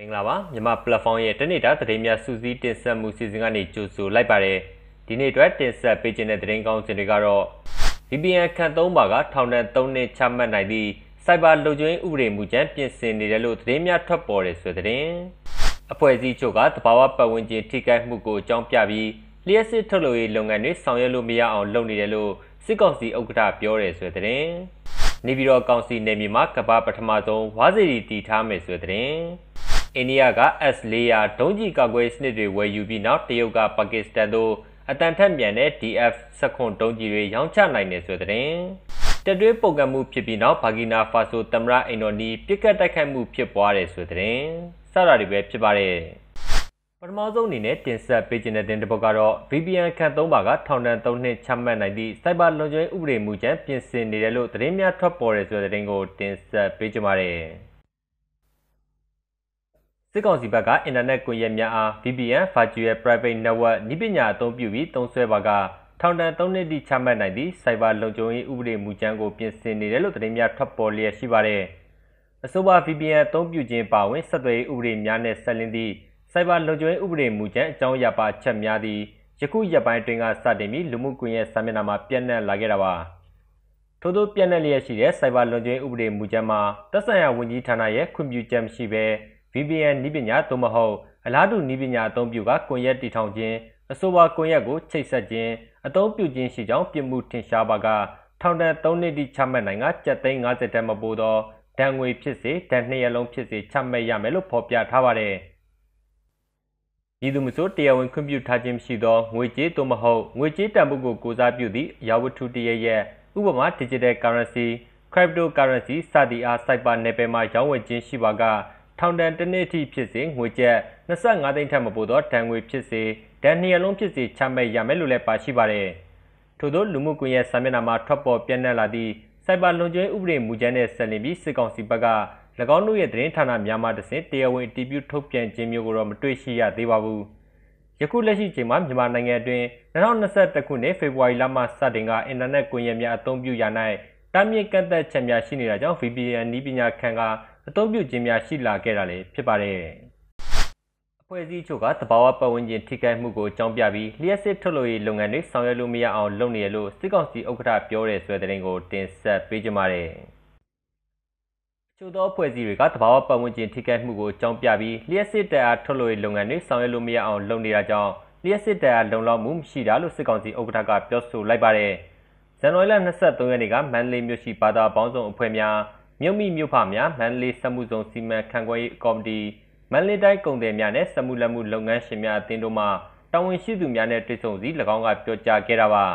မင်္ဂလာပါမြန်မာ platform ရဲ့တနေ့တာသတင်းများစူးစီးတင်ဆက်မှုစီစဉ်ကနေကြိုဆိုလိုက်ပါတယ်ဒီနေ့အတွက်တင်ဆက်ပေးခြင်းတဲ့သတင်းကောင်းစင်တွေကတော့ VPN ခံသုံးပါကထောင်ဒဏ်3နှစ်ချမှတ်နိုင်သည့် Cyber လုံခြုံရေးဥပဒေမူကြမ်းပြင်ဆင်နေတယ်လို့သတင်းများထွက်ပေါ်တယ်ဆိုတဲ့သတင်းအဖွဲ့အစည်းချုပ်ကတဘာဝပတ်ဝန်းကျင်ထိခိုက်မှုကိုအကြောင်းပြပြီးလျှက်စစ်ထုတ်လုပ်ရေးလုပ်ငန်းတွေဆောင်ရွက်လို့မရအောင်လုပ်နေတယ်လို့စစ်ကောင်စီဥက္ကဋ္ဌပြောတယ်ဆိုတဲ့သတင်းနေပြည်တော်ကောင်စီနယ်မြေမှာကမ္ဘာပထမဆုံးဝါစီတီတီထားမယ်ဆိုတဲ့သတင်းအိန္ဒိယက S400 ဒုံးကျည်ကာကွယ်စနစ်တွေဝယ်ယူပြီးနောက်တရုတ်ကပါကစ္စတန်တို့အတန်ထက်မြန်တဲ့ DF စခွန်ဒုံးကျည်တွေရောင်းချနိုင်တယ်ဆိုတဲ့တင်။တက်တွဲပုံကံမှုဖြစ်ပြီးနောက်ဘာဂီနာဖာဆိုသမရအင်ဒိုနီပြစ်ကတ်တိုက်ခိုက်မှုဖြစ်ပွားတယ်ဆိုတဲ့တင်။စတာတွေပဲဖြစ်ပါတယ်။ပထမဆုံးအနေနဲ့တင်ဆက်ပေးခြင်းတဲ့တင်တစ်ပုဒ်ကတော့ VPN ခန့်သုံးပါကထောင်ဒဏ်၃နှစ်ချမှတ်နိုင်သည့်စိုက်ဘာလုံခြုံရေးဥပဒေမူကြမ်းပြင်ဆင်နေတယ်လို့သတင်းများထွက်ပေါ်တယ်ဆိုတဲ့တင်ကိုတင်ဆက်ပေးကြပါရစေ။စစ်ကောင်စီဘက်ကအင်တာနက်ကွန်ရက်များအား VPN Virtual Private Network နည်းပညာအသုံးပြုပြီးတုံးဆွဲပါကထောင်ဒဏ်၃နှစ်တိချမှတ်နိုင်သည့်စိုက်ဘာလုံခြုံရေးဥပဒေမူကြမ်းကိုပြင်ဆင်နေတယ်လို့သတင်းများထွက်ပေါ်လျက်ရှိပါတယ်။အဆိုပါ VPN အသုံးပြုခြင်းပါဝင်ဆက်သွယ်ရေးဥပဒေများနဲ့ဆက်လင်းသည့်စိုက်ဘာလုံခြုံရေးဥပဒေမူကြမ်းအကြောင်းအရာပါအချက်များသည့်ယခုရက်ပိုင်းတွင်ကစတင်ပြီးလူမှုကွန်ရက်စာမျက်နှာမှာပြန့်နှံ့လာခဲ့တာပါ။ထို့သောပြန့်နှံ့လျက်ရှိတဲ့စိုက်ဘာလုံခြုံရေးဥပဒေမူကြမ်းမှာသက်ဆိုင်ရာဝန်ကြီးဌာနရဲ့ခွင့်ပြုချက်မရှိဘဲ VPN နည်းပညာသို့မဟုတ်အလားတူနည်းပညာအသုံးပြုကကွန်ရက်တည်ထောင်ခြင်းအဆိုပါကွန်ရက်ကိုချိတ်ဆက်ခြင်းအသုံးပြုခြင်းရှိကြောင်းပြစ်မှုထင်ရှားပါကထောင်ဒဏ်3နှစ်တိချမှတ်နိုင်ကကျပ်သိန်း50တန်မပိုသောဒဏ်ငွေဖြစ်စေဒဏ်နှစ်ရလုံးဖြစ်စေချမှတ်ရမယ်လို့ဖော်ပြထားပါတယ်။ဤသူမဆိုတရားဝင်ခွင့်ပြုထားခြင်းရှိသောငွေကြေးသို့မဟုတ်ငွေကြေးတန်ဖိုးကိုကိုစားပြုသည့်အရာဝတ္ထုတရရဲ့ဥပမာ digital currency cryptocurrency စသည့်အား cyber နယ်ပယ်မှာရောင်းဝယ်ခြင်းရှိပါကထောင်ဒဏ်တစ်နှစ်အထိဖြစ်စေငွေကျပ်25သိန်းထက်မပိုသောဒဏ်ငွေဖြစ်စေဒဏ်နှစ်ရလုံးဖြစ်စေချမှတ်ရမယ်လို့လည်းပါရှိပါတယ်။ထို့သောလူမှုကွန်ရက်စာမျက်နှာမှာထွက်ပေါ်ပြန့်နှံ့လာသည့်စိုက်ဘာလုံခြုံရေးဥပဒေမူကြမ်းနဲ့ဆက်လင်ပြီးစစ်ကောင်စီဘက်က၎င်းတို့ရဲ့သတင်းဌာနများမှတစဉ်တရားဝင်တီးပြူထုတ်ပြန်ခြင်းမျိုးကိုတော့မတွေ့ရှိရသေးပါဘူး။ယခုလက်ရှိချိန်မှာမြန်မာနိုင်ငံအတွင်း2021ခုနှစ်ဖေဖော်ဝါရီလမှစတင်ကအင်တာနက်ကွန်ရက်များအသုံးပြုရာ၌တားမြစ်ကန့်သက်ချက်များရှိနေတာကြောင့် VPN နည်းပညာခံကအသုံးပြုခြင်းများရှိလာခဲ့တာလည်းဖြစ်ပါတယ်။အဖွဲ့အစည်းချို့ကသဘာဝပတ်ဝန်းကျင်ထိခိုက်မှုကိုအကြောင်းပြပြီးလျှက်စစ်ထုတ်လုပ်ရေးလုပ်ငန်းတွေဆောင်ရွက်လို့မရအောင်လုပ်နေရလို့စစ်ကောင်စီဥက္ကဋ္ဌပြောတဲ့ဆွဲတဲ့ရင်ကိုတင်ဆက်ပေးကြပါမယ်။ချို့သောအဖွဲ့အစည်းတွေကသဘာဝပတ်ဝန်းကျင်ထိခိုက်မှုကိုအကြောင်းပြပြီးလျှက်စစ်တပ်အားထုတ်လုပ်ရေးလုပ်ငန်းတွေဆောင်ရွက်လို့မရအောင်လုပ်နေတာကြောင့်လျှက်စစ်တပ်အားလုံလောက်မှုမရှိတာလို့စစ်ကောင်စီဥက္ကဋ္ဌကပြောဆိုလိုက်ပါတယ်ဇန်နဝါရီလ23ရက်နေ့ကမန္တလေးမြို့ရှိဘာသာပေါင်းစုံအဖွဲ့များမြို့မိမြို့ဖများမန္တလေးစက်မှုဇုံစီမံခန့်ခွဲရေးကော်မတီမန္တလေးတိုင်းကုန်သည်များနဲ့စက်မှုလက်မှုလုပ်ငန်းရှင်များအသင်းတို့မှတာဝန်ရှိသူများနဲ့တွေ့ဆုံစီ၎င်းကပြောကြားခဲ့တာပါ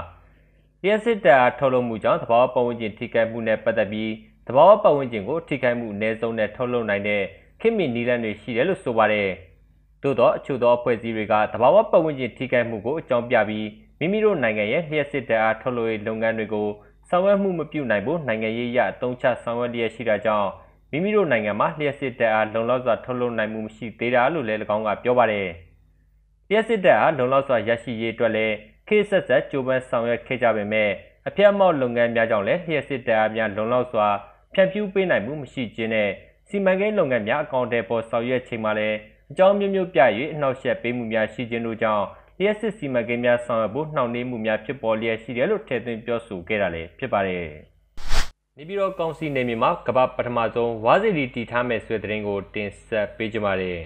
။ရစစ်တပ်အားထုတ်လုပ်မှုကြောင့်သဘာဝပတ်ဝန်းကျင်ထိခိုက်မှုနဲ့ပတ်သက်ပြီးသဘာဝပတ်ဝန်းကျင်ကိုထိခိုက်မှုအ ਨੇ ဆုံးနဲ့ထုတ်လုပ်နိုင်တဲ့ခင်မင်နီလန်တွေရှိတယ်လို့ဆိုပါတယ်။သို့သောအချို့သောအဖွဲ့အစည်းတွေကသဘာဝပတ်ဝန်းကျင်ထိခိုက်မှုကိုအကြောင်းပြပြီးမိမိတို့နိုင်ငံရဲ့လျှက်စစ်တပ်အားထုတ်လုပ်ရေးလုပ်ငန်းတွေကိုဆောင်ရွက်မှုမပြုနိုင်ဖို့နိုင်ငံရေးအရအသုံးချဆောင်ရွက်လျက်ရှိတာကြောင့်မိမိတို့နိုင်ငံမှာလျှက်စစ်တပ်အားလုံလောက်စွာထုတ်လုပ်နိုင်မှုမရှိသေးတာလို့လည်း၎င်းကပြောပါတယ်။လျှက်စစ်တပ်အားလုံလောက်စွာရရှိရေးအတွက်လည်းခေတ်ဆက်ဆက်ကြိုးပမ်းဆောင်ရွက်ခဲ့ကြပေမဲ့အပြတ်မောက်လုပ်ငန်းများကြောင့်လည်းလျှက်စစ်တပ်အားများလုံလောက်စွာဖြန့်ဖြူးပေးနိုင်မှုမရှိခြင်းနဲ့စီမံကိန်းလုပ်ငန်းများအကောင့်တွေပေါ်ဆောင်ရွက်ချိန်မှာလည်းအကြောင်းမျိုးမျိုးပြ၍အနှောက်အယှက်ပေးမှုများရှိခြင်းတို့ကြောင့်လျှက်စစ်စီမံကိန်းများဆောင်ရွက်ဖို့နှောင့်နှေးမှုများဖြစ်ပေါ်လျက်ရှိတယ်လို့ထည့်သွင်းပြောဆိုခဲ့တာလည်းဖြစ်ပါတယ်။နေပြည်တော်ကောင်စီနေမြေမှာကမ္ဘာပထမဆုံးဝါစီလီတီထားမယ်ဆိုတဲ့သတင်းကိုတင်ဆက်ပေးကြပါမယ်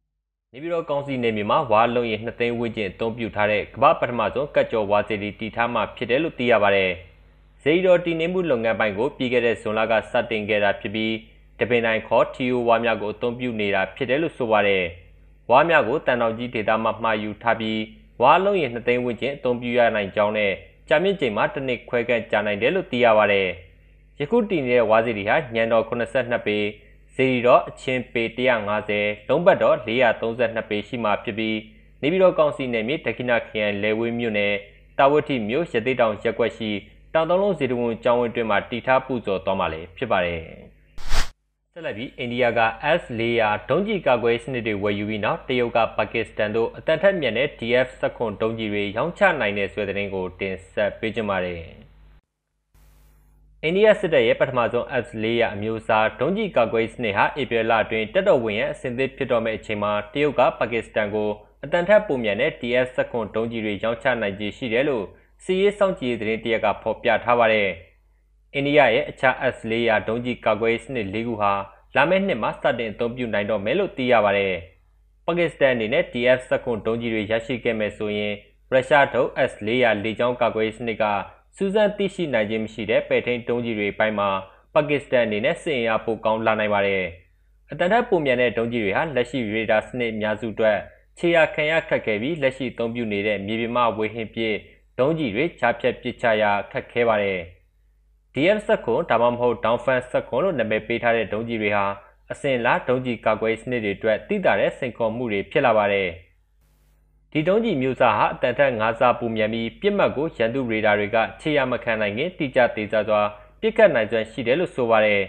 ။နေပြည်တော်ကောင်စီနေမြေမှာဝါလုံးရဲ့နှစ်သိန်းဝန်းကျင်အသုံးပြုထားတဲ့ကမ္ဘာပထမဆုံးကတ်ကျော်ဝါစီလီတီထားမှဖြစ်တယ်လို့သိရပါတယ်။ဇေယျတော်တည်နေမှုလုပ်ငန်းပိုင်းကိုပြီးခဲ့တဲ့ဇွန်လကစတင်ခဲ့တာဖြစ်ပြီးတပင်တိုင်းခေါ် TO ဝါများကိုအသုံးပြုနေတာဖြစ်တယ်လို့ဆိုပါတယ်။ဝါးများကိုတန်တောင်ကြီးဒေသမှမှာယူထားပြီးဝါးလုံးရင်2သိန်းဝန်းကျင်အသုံးပြုရနိုင်ကြောင်းနဲ့ကြာမြင့်ချိန်မှာတစ်နှစ်ခွဲခန့်ကြာနိုင်တယ်လို့သိရပါတယ်။ယခုတည်နေတဲ့ဝါးစီတွေဟာညံတော်82ပေ၊ဇေရီတော်အချင်းပေ150၊လုံးပတ်တော်432ပေရှိမှဖြစ်ပြီးနေပြည်တော်ကောင်စီနယ်မြေတက္ကိနာခရိုင်လယ်ဝေးမြို့နယ်တာဝတိမြို့ရသေးတောင်ရပ်ကွက်ရှိတောင်တုံးလုံးဇေတဝန်ကျောင်းဝင်းတွင်မှတည်ထားပူဇော်သွားမှာလည်းဖြစ်ပါတယ်။ဆက်လက်ပြီးအိန္ဒိယက S400 ဒုံးကျည်ကာကွယ်စနစ်တွေဝယ်ယူပြီးနောက်တရုတ်ကပါကစ္စတန်တို့အတန်ထက်မြင့်တဲ့ DF-19 ဒုံးကျည်တွေရောင်းချနိုင်တဲ့ဆွေးနွေးတင်ကိုတင်ဆက်ပေးကြပါမယ်။အိန္ဒိယစစ်တပ်ရဲ့ပထမဆုံး S400 အမျိုးအစားဒုံးကျည်ကာကွယ်စနစ်ဟာဧပြီလအတွင်းတက်တော်ဝင်ရဲ့အဆင့်သစ်ဖြစ်တော်မယ့်အချိန်မှာတရုတ်ကပါကစ္စတန်ကိုအတန်ထက်ပိုမြန်တဲ့ DF-19 ဒုံးကျည်တွေရောင်းချနိုင်ခြေရှိတယ်လို့စီးရေးစောင့်ကြည့်ရေးသတင်းတရက်ကဖော်ပြထားပါတယ်။အိန္ဒိယရဲ့အခြား S-400 ဒုံးကျည်ကာကွယ်ရေးစနစ်၄ခုဟာလာမယ့်နှစ်မှာစတင်အသုံးပြုနိုင်တော့မယ်လို့သိရပါတယ်။ပါကစ္စတန်အနေနဲ့ TF-16 ဒုံးကျည်တွေရရှိခဲ့မယ်ဆိုရင်ရုရှားထုတ် S-400 လေကြောင်းကာကွယ်ရေးစနစ်ကစူးစမ်းသိရှိနိုင်ခြင်းမရှိတဲ့ပဲ့ထိန်ဒုံးကျည်တွေပိုင်းမှာပါကစ္စတန်အနေနဲ့စစ်အင်အားပိုကောင်းလာနိုင်ပါတယ်။အတန်တက်ပုံမြန်တဲ့ဒုံးကျည်တွေဟာလက်ရှိရေဒါစနစ်အများစုအတွက်ခြေရခံရခက်ခဲပြီးလက်ရှိအသုံးပြုနေတဲ့မြေပြင်မှဝေဟင်ပြည့်ဒုံးကျည်တွေခြားဖြတ်ပစ်ချရာခက်ခဲပါတယ်။ DR-19 ဒါမှမဟုတ် Downfan 19လို့နာမည်ပေးထားတဲ့ဒုံးကျည်တွေဟာအစဉ်လာဒုံးကျည်ကာကွယ်စနစ်တွေအတွက်တိတာတဲ့စိန်ခေါ်မှုတွေဖြစ်လာပါတယ်။ဒီဒုံးကျည်မျိုးစားဟာအတန်ထက်၅ဆပိုမြန်ပြီးပြစ်မှတ်ကိုရန်သူရေဒါတွေကခြေရမခံနိုင်ခင်တိကျသေးစွာပြစ်ကတ်နိုင်စွမ်းရှိတယ်လို့ဆိုပါတယ်။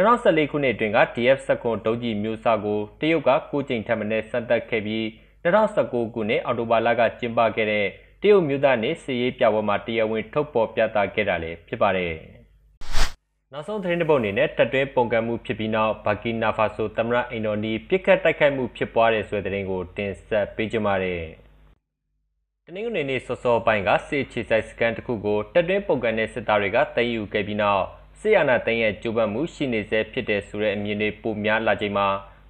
2014ခုနှစ်တွင်က DF-19 ဒုံးကျည်မျိုးစားကိုတရုတ်ကကိုကျိန်ထက်မနည်းစမ်းသပ်ခဲ့ပြီး2019ခုနှစ်အောက်တိုဘာလကကျင်းပခဲ့တဲ့တရုတ်မျိုးသားနေစစ်ရေးပြပွဲမှာတရားဝင်ထုတ်ပေါ်ပြသခဲ့တာလည်းဖြစ်ပါတယ်။နောက်ဆုံးသတင်းတစ်ပုဒ်အနေနဲ့တက်တွင်းပုံကံမှု ဖြစ်ပြီးနောက်ဘာကီနာဖာဆိုသမရအင်ဒိုနီပြစ်ခတ်တိုက်ခိုက်မှုဖြစ်ပွားတဲ့ဆိုတဲ့သတင်းကိုတင်ဆက်ပေးကြပါမယ်။တနင်္ဂနွေနေ့စောစောပိုင်းကစစ်ချေဆိုင်စကန်တစ်ခုကိုတက်တွင်းပုံကံတဲ့စစ်သားတွေကတည်ယူခဲ့ပြီးနောက်စစ်အာဏာသိမ်းရဲ့ကြိုးပမ်းမှုရှိနေဆဲဖြစ်တယ်ဆိုတဲ့အမြင်တွေပိုများလာချိန်မှာ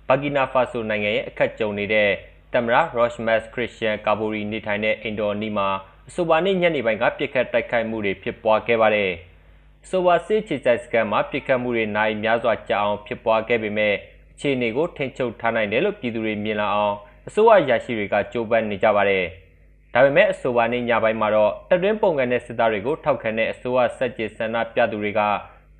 ဘာကီနာဖာဆိုနိုင်ငံရဲ့အခက်ကြုံနေတဲ့သမရရော့ရှ်မတ်ခရစ်ရှန်ကာဘိုရီနေထိုင်တဲ့အင်ဒိုနီမှာအဆိုပါနေ့ညနေပိုင်းကပြစ်ခတ်တိုက်ခိုက်မှုတွေဖြစ်ပွားခဲ့ပါတယ်။ဆိုဝါစစ်ချေဆိုင်စခန်းမှာပြစ်ခတ်မှုတွေနိုင် များစွာကြာအောင်ဖြစ်ပွားခဲ့ပေမဲ့အခြေအနေကိုထိန်းချုပ်ထားနိုင်တယ်လို့ပြည်သူတွေမြင်လာအောင်အစိုးရရရှိတွေကကြိုးပမ်းနေကြပါတယ်။ဒါပေမဲ့အဆိုပါနေ့ညပိုင်းမှာတော့တပ်တွင်းပုံကန်တဲ့စစ်သားတွေကိုထောက်ခံတဲ့အစိုးရစက်ကြေဆန္ဒပြသူတွေက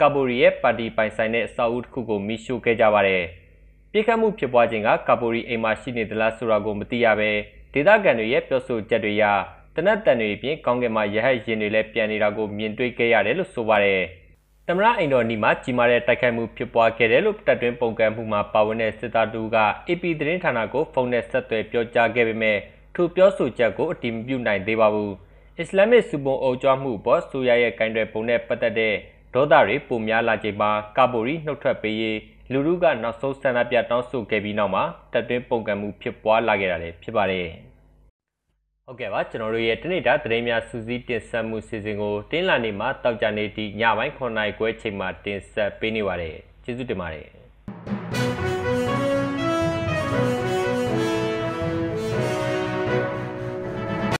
ကာဘိုရီရဲ့ပါတီပိုင်ဆိုင်တဲ့အဆောက်အဦတစ်ခုကိုမိရှို့ခဲ့ကြပါတယ်။ပြစ်ခတ်မှုဖြစ်ပွားခြင်းကကာဘိုရီအိမ်မှာရှိနေသလားဆိုတာကိုမသိရဘဲဒေသခံတွေရဲ့ပြောဆိုချက်တွေအရတနက်တန်တွေပြင်ကောင်းကင်မှာရဟတ်ရင်တွေလည်းပြန်နေတာကိုမြင်တွေ့ခဲ့ရတယ်လို့ဆိုပါတယ်။သမရအိမ်တော်နီမှာကြီးမားတဲ့တိုက်ခိုက်မှုဖြစ်ပွားခဲ့တယ်လို့တပ်တွင်းပုံကန့်မှုမှာပါဝင်တဲ့စစ်သားတူက AP သတင်းဌာနကိုဖုန်းနဲ့ဆက်သွယ်ပြောကြားခဲ့ပေမဲ့သူပြောဆိုချက်ကိုအတိမပြုနိုင်သေးပါဘူး။အစ္စလာမစ်စုပုံအုပ်ကြွမှုပေါ်ဆိုရရဲ့ကိုင်းတွေပုံနဲ့ပတ်သက်တဲ့ဒေါသတွေပုံများလာချိန်မှာကာဘိုရီနှုတ်ထွက်ပေးရေးလူလူကနောက်ဆုံးဆန္ဒပြတောင်းဆိုခဲ့ပြီးနောက်မှာတပ်တွင်းပုံကန့်မှုဖြစ်ပွားလာခဲ့တာလည်းဖြစ်ပါတယ်။ဟုတ်ကဲ့ပါကျွန်တော်တို့ရဲ့တနေ့တာသတင်းများစူးစီးတင်ဆက်မှုစီစဉ်ကိုတင်းလာနေမှာတောက်ကြနေသည့်ညပိုင်း9:00ခွဲချိန်မှာတင်ဆက်ပေးနေပါတယ်ကျေးဇူးတင်ပါတယ်